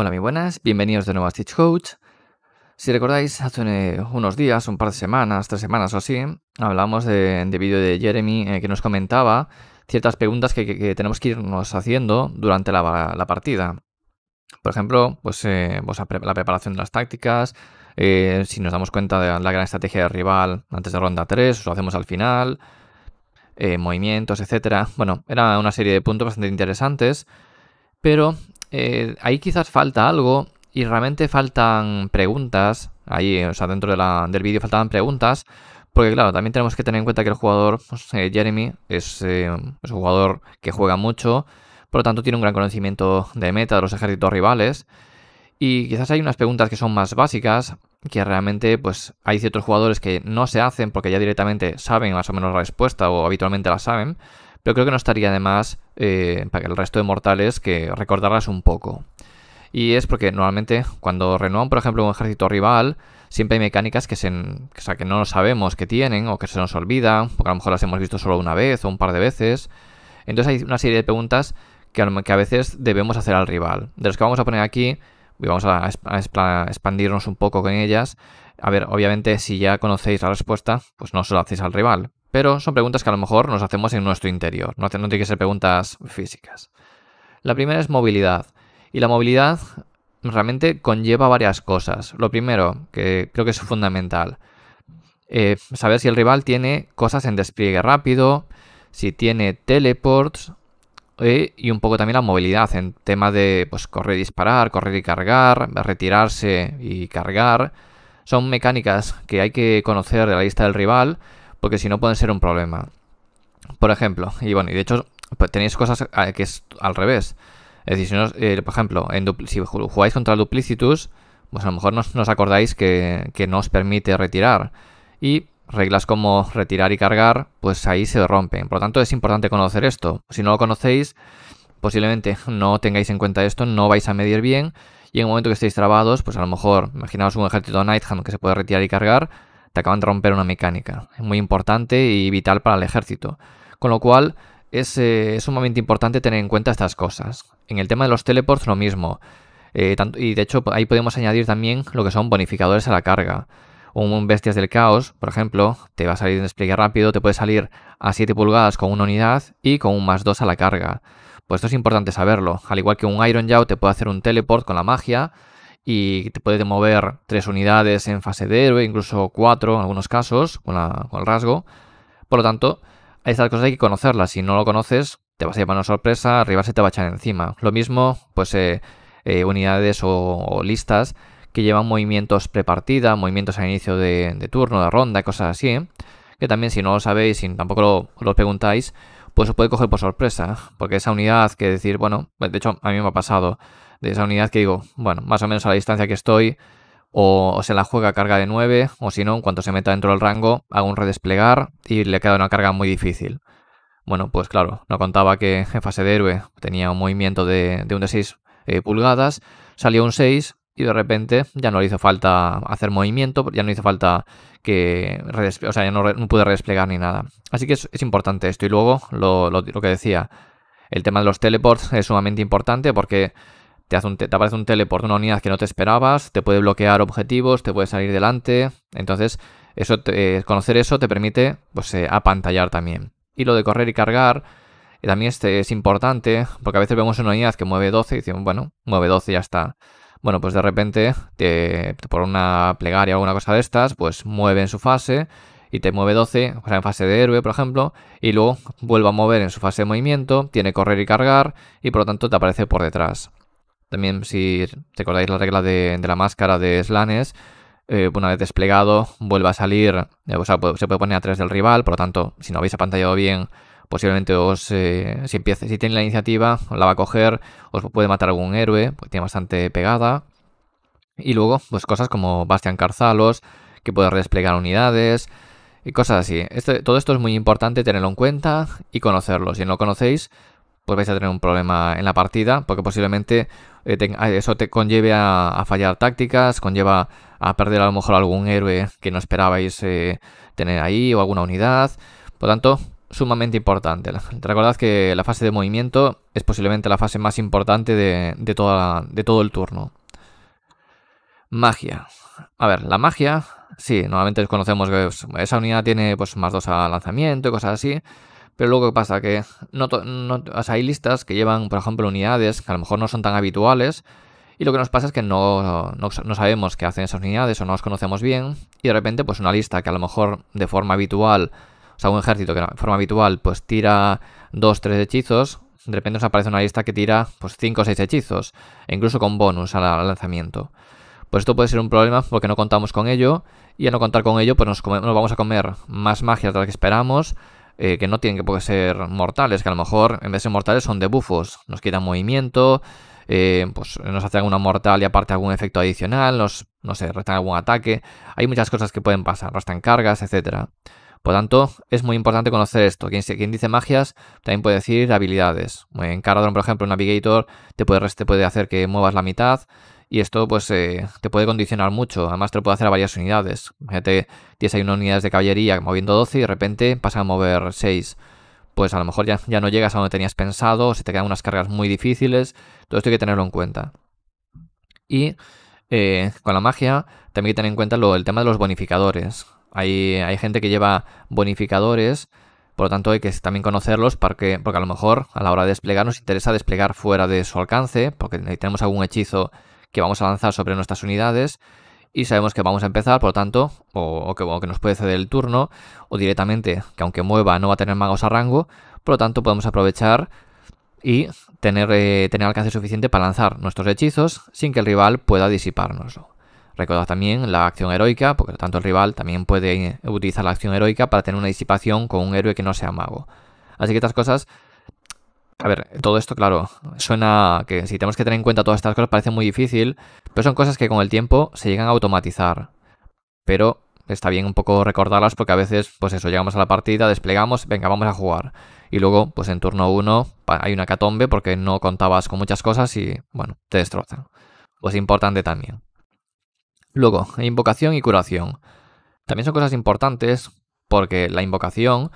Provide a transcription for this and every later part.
Hola, muy buenas, bienvenidos de nuevo a Stitch Coach. Si recordáis, hace eh, unos días, un par de semanas, tres semanas o así, hablábamos de, vídeo de Jeremy eh, que nos comentaba ciertas preguntas que, tenemos que irnos haciendo durante la, partida. Por ejemplo, pues, eh, pues la preparación de las tácticas, si nos damos cuenta de la gran estrategia del rival antes de ronda 3, lo hacemos al final, movimientos, etc. Bueno, era una serie de puntos bastante interesantes, pero eh, ahí quizás falta algo y realmente faltan preguntas. Ahí, o sea, dentro de del vídeo faltaban preguntas. Porque claro, también tenemos que tener en cuenta que el jugador, pues, eh, Jeremy, eh, es, un jugador que juega mucho, por lo tanto tiene un gran conocimiento de meta, de los ejércitos rivales. Y quizás hay unas preguntas que son más básicas, que realmente pues hay ciertos jugadores que no se hacen porque ya directamente saben más o menos la respuesta o habitualmente la saben, yo creo que no estaría de más eh, para el resto de mortales que recordarlas un poco. Y es porque normalmente cuando renuevan, por ejemplo, un ejército rival, siempre hay mecánicas que, se, que no sabemos que tienen o que se nos olvida, porque a lo mejor las hemos visto solo una vez o un par de veces. Entonces hay una serie de preguntas que, a veces debemos hacer al rival. De los que vamos a poner aquí, y vamos a, a expandirnos un poco con ellas. A ver, obviamente si ya conocéis la respuesta, pues no se lo hacéis al rival. Pero son preguntas que a lo mejor nos hacemos en nuestro interior, no, tienen que ser preguntas físicas. La primera es movilidad. Y la movilidad realmente conlleva varias cosas. Lo primero, que creo que es fundamental, eh, saber si el rival tiene cosas en despliegue rápido, si tiene teleports eh, y un poco también la movilidad en tema de pues, correr y disparar, correr y cargar, retirarse y cargar. Son mecánicas que hay que conocer de la lista del rival porque si no pueden ser un problema. Por ejemplo, y bueno, y de hecho pues, tenéis cosas ah, que es al revés. Es decir, eh, por ejemplo, en si jugáis contra el Duplicitus, pues a lo mejor no, os acordáis que, no os permite retirar. Y reglas como retirar y cargar, pues ahí se rompen. Por lo tanto, es importante conocer esto. Si no lo conocéis, posiblemente no tengáis en cuenta esto, no vais a medir bien. Y en el momento que estéis trabados, pues a lo mejor, imaginaos un ejército Nightham que se puede retirar y cargar, acaban de romper una mecánica. Es muy importante y vital para el ejército. Con lo cual, es, eh, sumamente importante tener en cuenta estas cosas. En el tema de los teleports, lo mismo. Eh, y de hecho, ahí podemos añadir también lo que son bonificadores a la carga. Un Bestias del Caos, por ejemplo, te va a salir en despliegue rápido, te puede salir a 7 pulgadas con una unidad y con un más 2 a la carga. Pues esto es importante saberlo. Al igual que un Iron Jaw te puede hacer un teleport con la magia, y te puede mover tres unidades en fase de héroe, incluso cuatro en algunos casos, con, el rasgo. Por lo tanto, hay estas cosas hay que conocerlas. Si no lo conoces, te vas a llevar una sorpresa, arriba se te va a echar encima. Lo mismo, pues eh, eh, unidades o, listas que llevan movimientos prepartida, movimientos al inicio de, turno, de ronda, cosas así. ¿eh? Que también si no lo sabéis, si tampoco lo, lo preguntáis, pues os puede coger por sorpresa. Porque esa unidad que decir, bueno, de hecho a mí me ha pasado de esa unidad que digo, bueno, más o menos a la distancia que estoy, o, se la juega a carga de 9, o si no, en cuanto se meta dentro del rango, hago un redesplegar y le queda una carga muy difícil. Bueno, pues claro, no contaba que en fase de héroe tenía un movimiento de, de un de 6 eh, pulgadas, salió un 6 y de repente ya no le hizo falta hacer movimiento, ya no hizo falta que, o sea, ya no, pude redesplegar ni nada. Así que es, importante esto. Y luego, lo, lo que decía, el tema de los teleports es sumamente importante porque te, aparece un teleport, una unidad que no te esperabas, te puede bloquear objetivos, te puede salir delante. Entonces, eso eh, conocer eso te permite pues, eh, apantallar también. Y lo de correr y cargar eh, también este es importante, porque a veces vemos una unidad que mueve 12 y decimos, bueno, mueve 12 y ya está. Bueno, pues de repente, por una plegaria o alguna cosa de estas, pues mueve en su fase y te mueve 12, o sea, en fase de héroe, por ejemplo, y luego vuelve a mover en su fase de movimiento, tiene correr y cargar, y por lo tanto te aparece por detrás. También si recordáis la regla de, la máscara de Slanes, eh, una vez desplegado vuelve a salir, eh, o sea, se puede poner a través del rival, por lo tanto, si no habéis apantallado bien, posiblemente os, eh, si, empiece, si tiene la iniciativa, la va a coger, os puede matar algún héroe, porque tiene bastante pegada. Y luego, pues cosas como Bastian Carzalos, que puede desplegar unidades y cosas así. Este, todo esto es muy importante tenerlo en cuenta y conocerlo. Si no lo conocéis, pues vais a tener un problema en la partida, porque posiblemente eh, ah, eso te conlleve a, fallar tácticas, conlleva a perder a lo mejor algún héroe que no esperabais eh, tener ahí o alguna unidad. Por lo tanto, sumamente importante. Recordad que la fase de movimiento es posiblemente la fase más importante de, todo el turno. Magia. A ver, la magia, sí, normalmente conocemos que esa unidad tiene pues más dos a lanzamiento y cosas así. Pero luego, que pasa? Que no, hay listas que llevan, por ejemplo, unidades que a lo mejor no son tan habituales. Y lo que nos pasa es que no, sabemos qué hacen esas unidades o no las conocemos bien. Y de repente, pues una lista que a lo mejor de forma habitual, o sea, un ejército que de forma habitual, pues tira dos, tres hechizos. De repente nos aparece una lista que tira pues 5 o 6 hechizos, e incluso con bonus al lanzamiento. Pues esto puede ser un problema porque no contamos con ello, y al no contar con ello, pues nos, nos vamos a comer más magia de la que esperamos, eh, que no tienen que poder ser mortales, que a lo mejor en vez de ser mortales son debufos, nos quitan movimiento, eh, pues nos hacen alguna mortal y aparte algún efecto adicional, nos, no sé, restan algún ataque, hay muchas cosas que pueden pasar, restan cargas, etc. Por tanto, es muy importante conocer esto. Quien, dice magias también puede decir habilidades. En Caradron, por ejemplo, un Navigator te puede, te puede hacer que muevas la mitad y esto pues eh, te puede condicionar mucho. Además te lo puede hacer a varias unidades. Imagínate, tienes hay unas unidades de caballería moviendo 12 y de repente pasa a mover 6. Pues a lo mejor ya, ya no llegas a donde tenías pensado, o se te quedan unas cargas muy difíciles. Todo esto hay que tenerlo en cuenta. Y eh, con la magia también hay que tener en cuenta lo, el tema de los bonificadores. Hay, hay gente que lleva bonificadores, por lo tanto hay que también conocerlos porque, porque a lo mejor a la hora de desplegar nos interesa desplegar fuera de su alcance, porque tenemos algún hechizo que vamos a lanzar sobre nuestras unidades y sabemos que vamos a empezar, por lo tanto, o, que, nos puede ceder el turno, o directamente que aunque mueva no va a tener magos a rango, por lo tanto podemos aprovechar y tener, eh, tener alcance suficiente para lanzar nuestros hechizos sin que el rival pueda disipárnoslo. Recordad también la acción heroica, porque por lo tanto el rival también puede eh, utilizar la acción heroica para tener una disipación con un héroe que no sea mago. Así que estas cosas a ver, todo esto, claro, suena que si tenemos que tener en cuenta todas estas cosas parece muy difícil, pero son cosas que con el tiempo se llegan a automatizar. Pero está bien un poco recordarlas porque a veces, pues eso, llegamos a la partida, desplegamos, venga, vamos a jugar. Y luego, pues en turno 1 hay una catombe porque no contabas con muchas cosas y, bueno, te destrozan. Pues importante también. Luego, invocación y curación. También son cosas importantes porque la invocación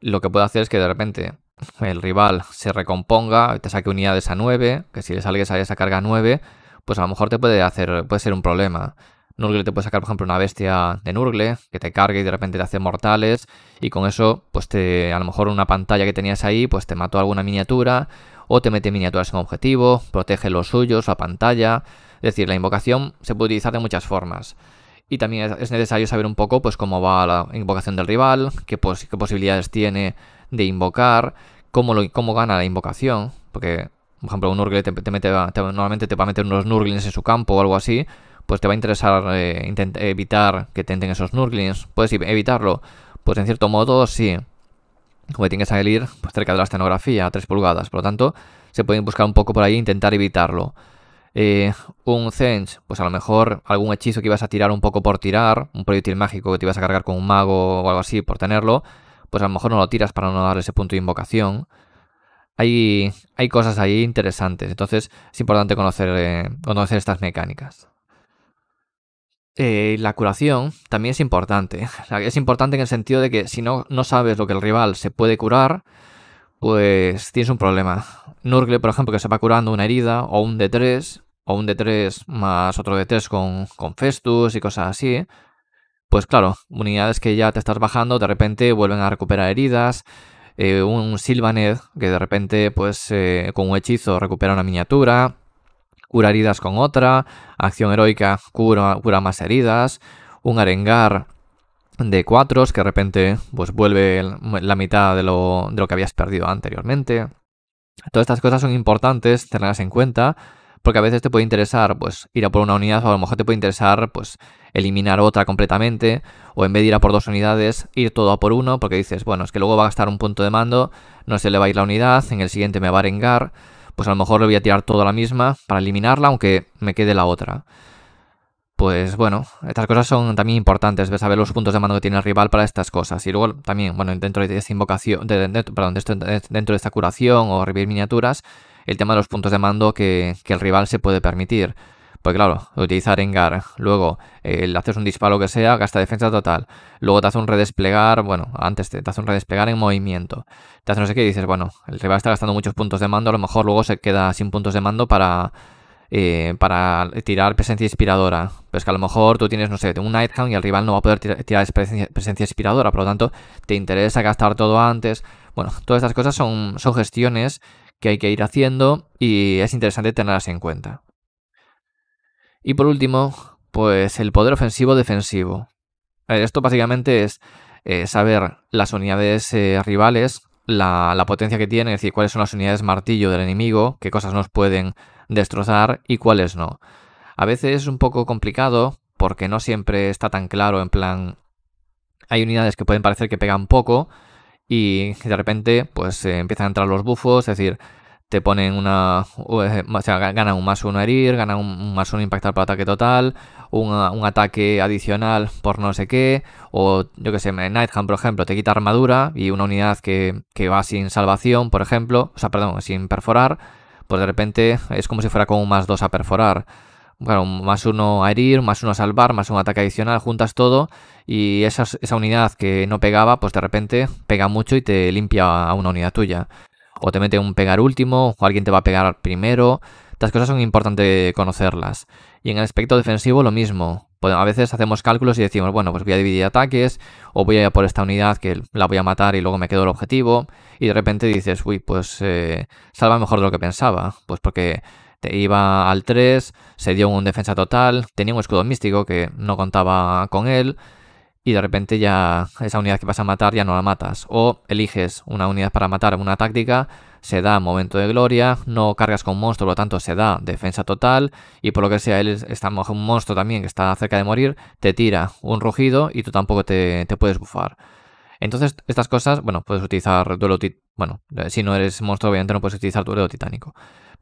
lo que puede hacer es que de repente el rival se recomponga, te saque unidades a 9, que si le salgues a esa carga 9, pues a lo mejor te puede hacer, puede ser un problema. Nurgle te puede sacar, por ejemplo, una bestia de Nurgle, que te cargue y de repente te hace mortales, y con eso, pues te, a lo mejor una pantalla que tenías ahí, pues te mató alguna miniatura, o te mete miniaturas en objetivo, protege los suyos, la pantalla. Es decir, la invocación se puede utilizar de muchas formas. Y también es necesario saber un poco pues cómo va la invocación del rival, qué posibilidades tiene de invocar, cómo, lo, cómo gana la invocación, porque, por ejemplo, un Nurgle normalmente te va a meter unos Nurglings en su campo o algo así, pues te va a interesar eh, evitar que te entren esos Nurglings. ¿Puedes evitarlo? Pues en cierto modo sí, como tienes que salir pues, cerca de la escenografía, a 3 pulgadas. Por lo tanto, se pueden buscar un poco por ahí e intentar evitarlo. Eh, un Zench, pues a lo mejor algún hechizo que ibas a tirar un poco por tirar, un proyectil mágico que te ibas a cargar con un mago o algo así por tenerlo, pues a lo mejor no lo tiras para no dar ese punto de invocación. Hay, hay cosas ahí interesantes, entonces es importante conocer, eh, conocer estas mecánicas. Eh, la curación también es importante. ¿eh? es importante en el sentido de que si no, no sabes lo que el rival se puede curar, pues tienes un problema. Nurgle, por ejemplo, que se va curando una herida o un D3, o un D3 más otro D3 con, con Festus y cosas así, pues claro, unidades que ya te estás bajando, de repente vuelven a recuperar heridas. Eh, un Sylvaneth que de repente, pues eh, con un hechizo recupera una miniatura, cura heridas con otra, acción heroica cura, más heridas, un arengar de cuatros que de repente pues vuelve la mitad de lo, de lo que habías perdido anteriormente. Todas estas cosas son importantes tenerlas en cuenta porque a veces te puede interesar pues ir a por una unidad o a lo mejor te puede interesar pues eliminar otra completamente o en vez de ir a por dos unidades ir todo a por uno porque dices, bueno, es que luego va a gastar un punto de mando, no se le va a ir la unidad, en el siguiente me va a arengar, pues a lo mejor le voy a tirar toda la misma para eliminarla aunque me quede la otra. Pues bueno, estas cosas son también importantes, a saber los puntos de mando que tiene el rival para estas cosas. Y luego también, bueno, dentro de esta invocación, dentro de esta curación o revivir miniaturas, el tema de los puntos de mando que, que el rival se puede permitir. Pues claro, utilizar Engar, luego eh, le haces un disparo que sea, gasta defensa total, luego te hace un redesplegar, bueno, antes te, hace un redesplegar en movimiento, te hace no sé qué dices, bueno, el rival está gastando muchos puntos de mando, a lo mejor luego se queda sin puntos de mando para, eh, para tirar presencia inspiradora. Pues que a lo mejor tú tienes, no sé, un Nighthound y el rival no va a poder tirar presencia, inspiradora, por lo tanto, te interesa gastar todo antes. Bueno, todas estas cosas son, son gestiones que hay que ir haciendo y es interesante tenerlas en cuenta. Y por último, pues el poder ofensivo-defensivo. Eh, esto básicamente es eh, saber las unidades eh, rivales, la, la, potencia que tienen, es decir, cuáles son las unidades martillo del enemigo, qué cosas nos pueden destrozar y cuáles no. A veces es un poco complicado porque no siempre está tan claro, en plan, hay unidades que pueden parecer que pegan poco, y de repente pues eh, empiezan a entrar los bufos, es decir, te ponen una... O eh, sea, gana un más uno herir, ganan un, más uno impactar por ataque total, ah, un ataque adicional por no sé qué, o yo que sé, Nightham, por ejemplo, te quita armadura y una unidad que, que va sin salvación, por ejemplo, o sea, perdón, sin perforar, pues de repente es como si fuera con un más dos a perforar. Bueno, más uno a herir, más uno a salvar, más un ataque adicional, juntas todo y esa, unidad que no pegaba, pues de repente pega mucho y te limpia a una unidad tuya. O te mete un pegar último, o alguien te va a pegar primero. Estas cosas son importantes conocerlas. Y en el aspecto defensivo lo mismo. Pues a veces hacemos cálculos y decimos, bueno, pues voy a dividir ataques, o voy a ir por esta unidad que la voy a matar y luego me quedo el objetivo, y de repente dices, uy, pues eh, salva mejor de lo que pensaba, pues porque iba al 3, se dio un defensa total, tenía un escudo místico que no contaba con él, y de repente ya esa unidad que vas a matar ya no la matas. O eliges una unidad para matar una táctica, se da momento de gloria, no cargas con monstruo, por lo tanto se da defensa total, y por lo que sea, él está un monstruo también que está cerca de morir, te tira un rugido y tú tampoco te, puedes bufar. Entonces, estas cosas, bueno, puedes utilizar duelo. Bueno, eh, si no eres monstruo, obviamente no puedes utilizar duelo titánico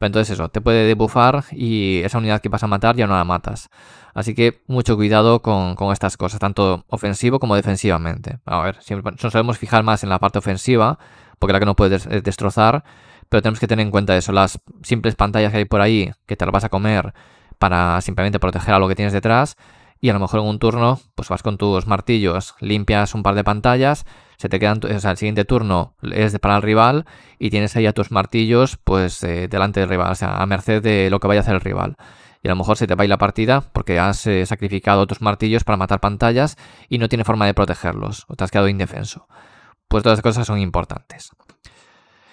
entonces eso, te puede debuffar y esa unidad que vas a matar ya no la matas. Así que mucho cuidado con, estas cosas, tanto ofensivo como defensivamente. A ver, siempre nos solemos fijar más en la parte ofensiva, porque la que no puedes eh, destrozar, pero tenemos que tener en cuenta eso, las simples pantallas que hay por ahí, que te las vas a comer para simplemente proteger a lo que tienes detrás, y a lo mejor en un turno, pues vas con tus martillos, limpias un par de pantallas, se te quedan, o sea, el siguiente turno es para el rival y tienes ahí a tus martillos pues eh, delante del rival, a merced de lo que vaya a hacer el rival. Y a lo mejor se te va a ir la partida porque has eh, sacrificado tus martillos para matar pantallas y no tiene forma de protegerlos, o te has quedado indefenso. Pues todas las cosas son importantes.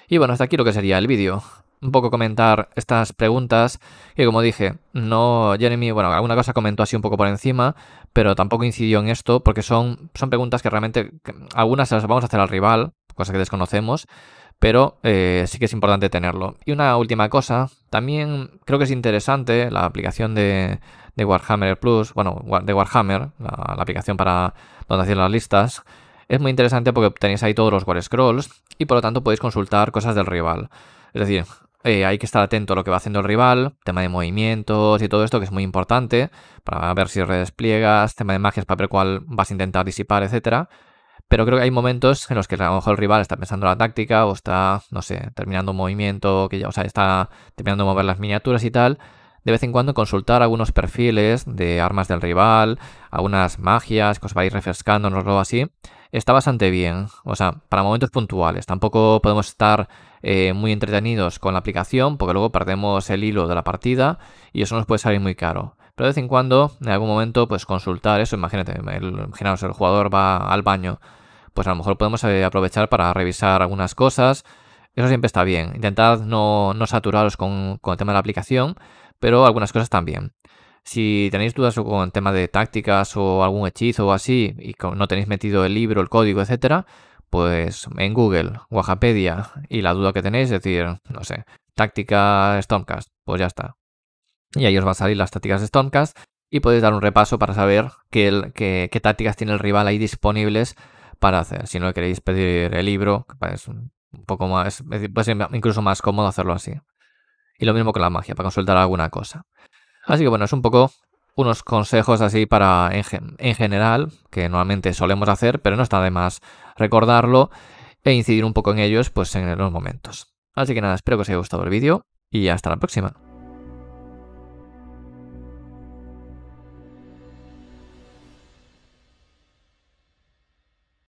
Y bueno, hasta aquí lo que sería el vídeo un poco comentar estas preguntas, que como dije, no Jeremy, bueno, alguna cosa comentó así un poco por encima, pero tampoco incidió en esto, porque son, son preguntas que realmente algunas se las vamos a hacer al rival, cosas que desconocemos, pero eh, sí que es importante tenerlo. Y una última cosa, también creo que es interesante la aplicación de, Warhammer Plus, bueno, de Warhammer, la, aplicación para donde hacer las listas, es muy interesante porque tenéis ahí todos los War Scrolls y por lo tanto podéis consultar cosas del rival. Es decir, eh, hay que estar atento a lo que va haciendo el rival, tema de movimientos y todo esto que es muy importante para ver si redespliegas, tema de magias para ver cuál vas a intentar disipar, etc. Pero creo que hay momentos en los que a lo mejor el rival está pensando la táctica o está, no sé, terminando un movimiento, que ya, o sea, está terminando de mover las miniaturas y tal. De vez en cuando consultar algunos perfiles de armas del rival, algunas magias que os ir refrescando, no lo así, está bastante bien. O sea, para momentos puntuales. Tampoco podemos estar eh, muy entretenidos con la aplicación porque luego perdemos el hilo de la partida y eso nos puede salir muy caro. Pero de vez en cuando, en algún momento, pues consultar eso. Imagínate, el, imaginaos, el jugador va al baño. Pues a lo mejor podemos eh, aprovechar para revisar algunas cosas. Eso siempre está bien. Intentad no, no saturaros con, con el tema de la aplicación, pero algunas cosas también. Si tenéis dudas con tema de tácticas o algún hechizo o así y no tenéis metido el libro, el código, etcétera, pues en Google, Wikipedia y la duda que tenéis, es decir, no sé, táctica Stormcast, pues ya está. Y ahí os van a salir las tácticas de Stormcast y podéis dar un repaso para saber qué, tácticas tiene el rival ahí disponibles para hacer. Si no queréis pedir el libro, es pues un poco más, puede ser incluso más cómodo hacerlo así. Y lo mismo con la magia, para consultar alguna cosa. Así que bueno, es un poco unos consejos así para en, general, que normalmente solemos hacer, pero no está de más recordarlo e incidir un poco en ellos pues en los momentos. Así que nada, espero que os haya gustado el vídeo y hasta la próxima.